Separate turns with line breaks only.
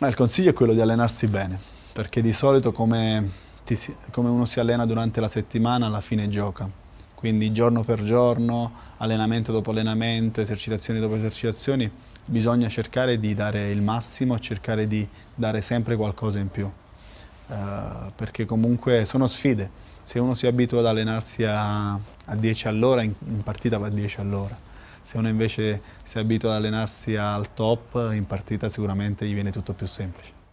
Ma il consiglio è quello di allenarsi bene, perché di solito come, ti, come, uno si allena durante la settimana, alla fine gioca. Quindi giorno per giorno, allenamento dopo allenamento, esercitazioni dopo esercitazioni, bisogna cercare di dare il massimo, cercare di dare sempre qualcosa in più. Uh, perché comunque sono sfide. Se uno si abitua ad allenarsi a, 10 all'ora, in, in partita va a 10 all'ora se uno invece si abitua ad allenarsi al top, in partita sicuramente gli viene tutto più semplice.